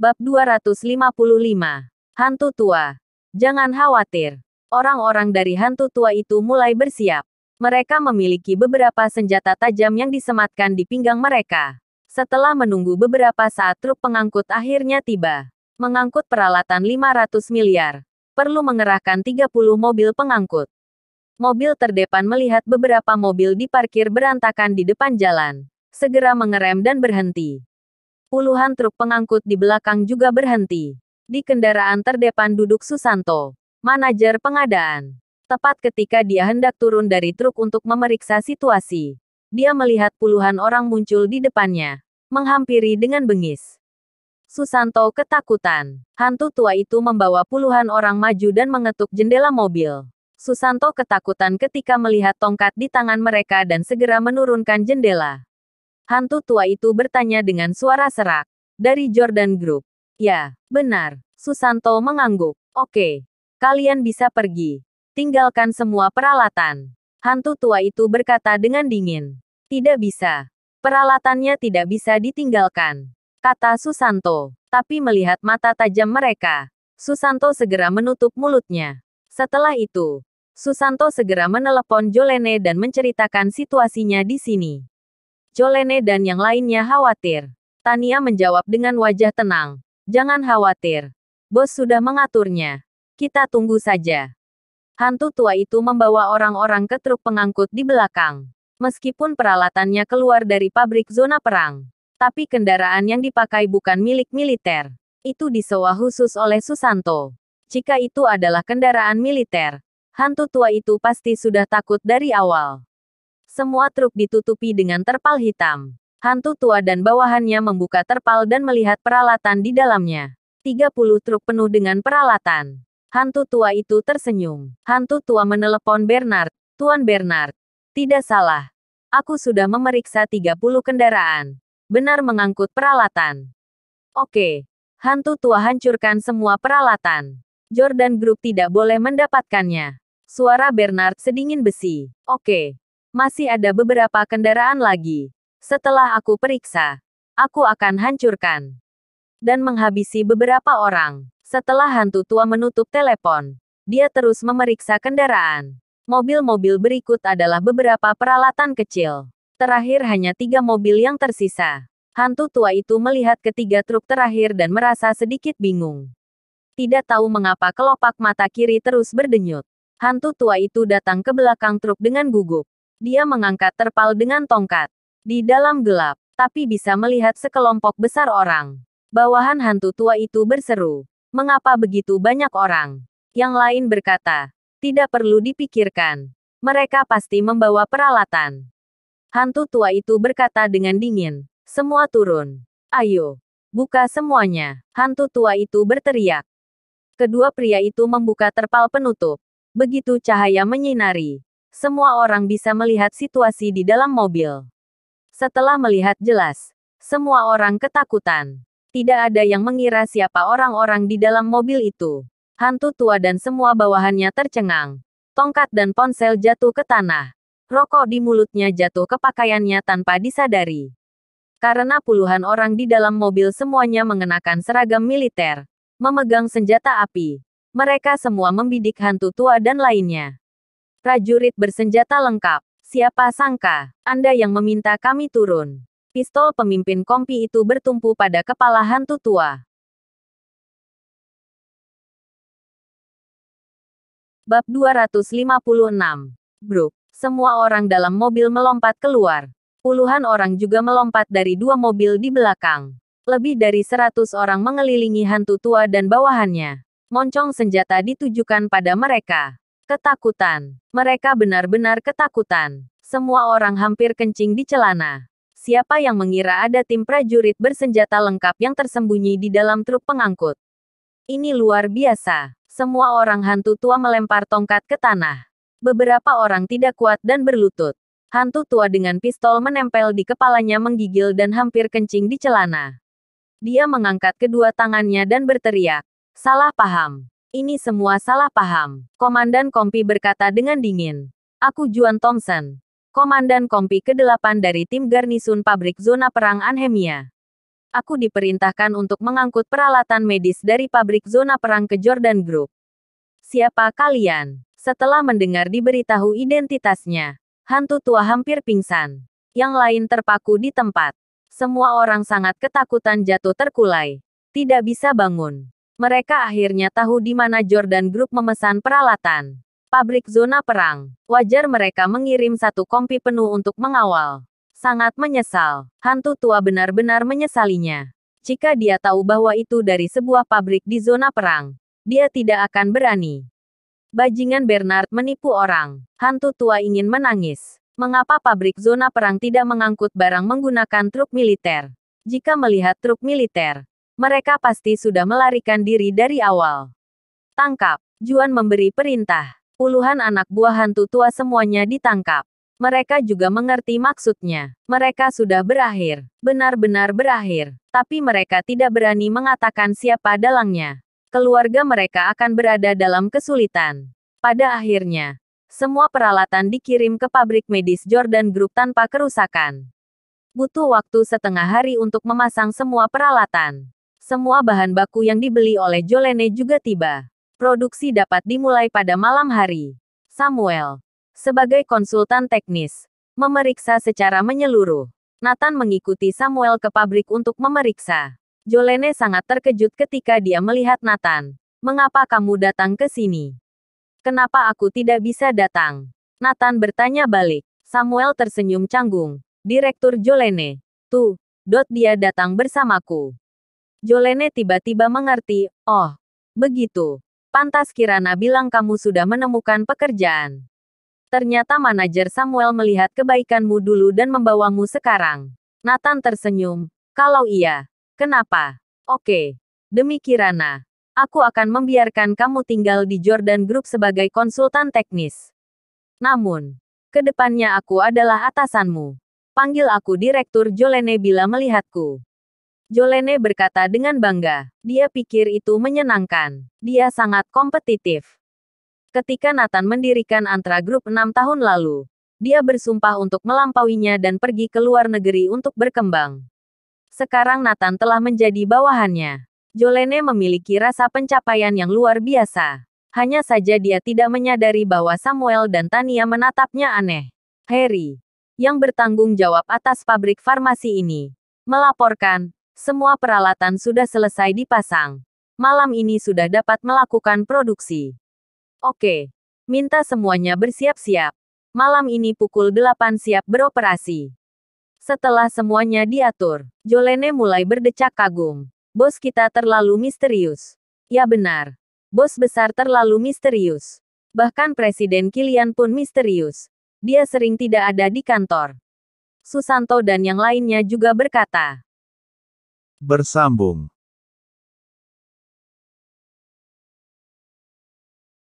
Bab 255. Hantu tua. Jangan khawatir. Orang-orang dari hantu tua itu mulai bersiap. Mereka memiliki beberapa senjata tajam yang disematkan di pinggang mereka. Setelah menunggu beberapa saat truk pengangkut akhirnya tiba. Mengangkut peralatan 500 miliar. Perlu mengerahkan 30 mobil pengangkut. Mobil terdepan melihat beberapa mobil diparkir berantakan di depan jalan. Segera mengerem dan berhenti. Puluhan truk pengangkut di belakang juga berhenti. Di kendaraan terdepan duduk Susanto, manajer pengadaan. Tepat ketika dia hendak turun dari truk untuk memeriksa situasi, dia melihat puluhan orang muncul di depannya, menghampiri dengan bengis. Susanto ketakutan. Hantu tua itu membawa puluhan orang maju dan mengetuk jendela mobil. Susanto ketakutan ketika melihat tongkat di tangan mereka dan segera menurunkan jendela. Hantu tua itu bertanya dengan suara serak. Dari Jordan Group. Ya, benar. Susanto mengangguk. Oke. Kalian bisa pergi. Tinggalkan semua peralatan. Hantu tua itu berkata dengan dingin. Tidak bisa. Peralatannya tidak bisa ditinggalkan. Kata Susanto. Tapi melihat mata tajam mereka. Susanto segera menutup mulutnya. Setelah itu, Susanto segera menelepon Jolene dan menceritakan situasinya di sini. Jolene dan yang lainnya khawatir. Tania menjawab dengan wajah tenang. Jangan khawatir. Bos sudah mengaturnya. Kita tunggu saja. Hantu tua itu membawa orang-orang ke truk pengangkut di belakang. Meskipun peralatannya keluar dari pabrik zona perang, tapi kendaraan yang dipakai bukan milik militer. Itu disewa khusus oleh Susanto. Jika itu adalah kendaraan militer, hantu tua itu pasti sudah takut dari awal. Semua truk ditutupi dengan terpal hitam. Hantu tua dan bawahannya membuka terpal dan melihat peralatan di dalamnya. 30 truk penuh dengan peralatan. Hantu tua itu tersenyum. Hantu tua menelepon Bernard. Tuan Bernard. Tidak salah. Aku sudah memeriksa 30 kendaraan. Benar mengangkut peralatan. Oke. Hantu tua hancurkan semua peralatan. Jordan Group tidak boleh mendapatkannya. Suara Bernard sedingin besi. Oke. Masih ada beberapa kendaraan lagi. Setelah aku periksa, aku akan hancurkan dan menghabisi beberapa orang. Setelah hantu tua menutup telepon, dia terus memeriksa kendaraan. Mobil-mobil berikut adalah beberapa peralatan kecil. Terakhir hanya tiga mobil yang tersisa. Hantu tua itu melihat ketiga truk terakhir dan merasa sedikit bingung. Tidak tahu mengapa kelopak mata kiri terus berdenyut. Hantu tua itu datang ke belakang truk dengan gugup. Dia mengangkat terpal dengan tongkat. Di dalam gelap, tapi bisa melihat sekelompok besar orang. Bawahan hantu tua itu berseru. Mengapa begitu banyak orang? Yang lain berkata, tidak perlu dipikirkan. Mereka pasti membawa peralatan. Hantu tua itu berkata dengan dingin, semua turun. Ayo, buka semuanya. Hantu tua itu berteriak. Kedua pria itu membuka terpal penutup. Begitu cahaya menyinari, semua orang bisa melihat situasi di dalam mobil. Setelah melihat jelas, semua orang ketakutan. Tidak ada yang mengira siapa orang-orang di dalam mobil itu. Hantu tua dan semua bawahannya tercengang. Tongkat dan ponsel jatuh ke tanah. Rokok di mulutnya jatuh ke pakaiannya tanpa disadari. Karena puluhan orang di dalam mobil semuanya mengenakan seragam militer, memegang senjata api. Mereka semua membidik hantu tua dan lainnya. Prajurit bersenjata lengkap. Siapa sangka, Anda yang meminta kami turun. Pistol pemimpin kompi itu bertumpu pada kepala hantu tua. Bab 256. Bro, Semua orang dalam mobil melompat keluar. Puluhan orang juga melompat dari dua mobil di belakang. Lebih dari seratus orang mengelilingi hantu tua dan bawahannya. Moncong senjata ditujukan pada mereka. Ketakutan. Mereka benar-benar ketakutan. Semua orang hampir kencing di celana. Siapa yang mengira ada tim prajurit bersenjata lengkap yang tersembunyi di dalam truk pengangkut? Ini luar biasa. Semua orang hantu tua melempar tongkat ke tanah. Beberapa orang tidak kuat dan berlutut. Hantu tua dengan pistol menempel di kepalanya menggigil dan hampir kencing di celana. Dia mengangkat kedua tangannya dan berteriak. Salah paham. Ini semua salah paham. Komandan Kompi berkata dengan dingin. Aku Juan Thompson. Komandan Kompi ke-8 dari tim garnisun pabrik zona perang Anhemia. Aku diperintahkan untuk mengangkut peralatan medis dari pabrik zona perang ke Jordan Group. Siapa kalian? Setelah mendengar diberitahu identitasnya, hantu tua hampir pingsan. Yang lain terpaku di tempat. Semua orang sangat ketakutan jatuh terkulai. Tidak bisa bangun. Mereka akhirnya tahu di mana Jordan Group memesan peralatan. Pabrik zona perang. Wajar mereka mengirim satu kompi penuh untuk mengawal. Sangat menyesal. Hantu tua benar-benar menyesalinya. Jika dia tahu bahwa itu dari sebuah pabrik di zona perang, dia tidak akan berani. Bajingan Bernard menipu orang. Hantu tua ingin menangis. Mengapa pabrik zona perang tidak mengangkut barang menggunakan truk militer? Jika melihat truk militer, mereka pasti sudah melarikan diri dari awal. Tangkap, Juan memberi perintah. Puluhan anak buah hantu tua semuanya ditangkap. Mereka juga mengerti maksudnya. Mereka sudah berakhir, benar-benar berakhir, tapi mereka tidak berani mengatakan siapa dalangnya. Keluarga mereka akan berada dalam kesulitan. Pada akhirnya, semua peralatan dikirim ke pabrik medis Jordan Group tanpa kerusakan. Butuh waktu setengah hari untuk memasang semua peralatan. Semua bahan baku yang dibeli oleh Jolene juga tiba. Produksi dapat dimulai pada malam hari. Samuel, sebagai konsultan teknis, memeriksa secara menyeluruh. Nathan mengikuti Samuel ke pabrik untuk memeriksa. Jolene sangat terkejut ketika dia melihat Nathan. Mengapa kamu datang ke sini? Kenapa aku tidak bisa datang? Nathan bertanya balik. Samuel tersenyum canggung. Direktur Jolene. Tuh, Dot dia datang bersamaku. Jolene tiba-tiba mengerti, oh, begitu. Pantas Kirana bilang kamu sudah menemukan pekerjaan. Ternyata manajer Samuel melihat kebaikanmu dulu dan membawamu sekarang. Nathan tersenyum. Kalau iya, kenapa? Oke, demi Kirana, aku akan membiarkan kamu tinggal di Jordan Group sebagai konsultan teknis. Namun, kedepannya aku adalah atasanmu. Panggil aku Direktur Jolene bila melihatku. Jolene berkata dengan bangga. Dia pikir itu menyenangkan. Dia sangat kompetitif. Ketika Nathan mendirikan Antra grup enam tahun lalu, dia bersumpah untuk melampauinya dan pergi ke luar negeri untuk berkembang. Sekarang Nathan telah menjadi bawahannya. Jolene memiliki rasa pencapaian yang luar biasa. Hanya saja dia tidak menyadari bahwa Samuel dan Tania menatapnya aneh. Harry, yang bertanggung jawab atas pabrik farmasi ini, melaporkan, semua peralatan sudah selesai dipasang. Malam ini sudah dapat melakukan produksi. Oke. Minta semuanya bersiap-siap. Malam ini pukul 8 siap beroperasi. Setelah semuanya diatur, Jolene mulai berdecak kagum. Bos kita terlalu misterius. Ya benar. Bos besar terlalu misterius. Bahkan Presiden Kilian pun misterius. Dia sering tidak ada di kantor. Susanto dan yang lainnya juga berkata, Bersambung